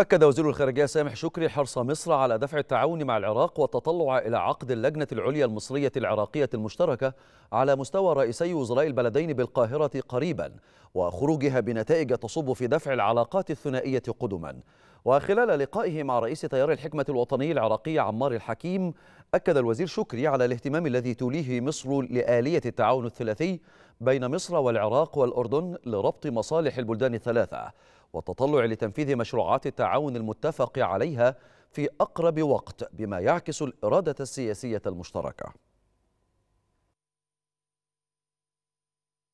أكد وزير الخارجية سامح شكري حرص مصر على دفع التعاون مع العراق والتطلع إلى عقد اللجنة العليا المصرية العراقية المشتركة على مستوى رئيسي وزراء البلدين بالقاهرة قريبا وخروجها بنتائج تصب في دفع العلاقات الثنائية قدما وخلال لقائه مع رئيس تيار الحكمة الوطني العراقي عمار الحكيم أكد الوزير شكري على الاهتمام الذي توليه مصر لآلية التعاون الثلاثي بين مصر والعراق والأردن لربط مصالح البلدان الثلاثة والتطلع لتنفيذ مشروعات التعاون المتفق عليها في أقرب وقت بما يعكس الإرادة السياسية المشتركة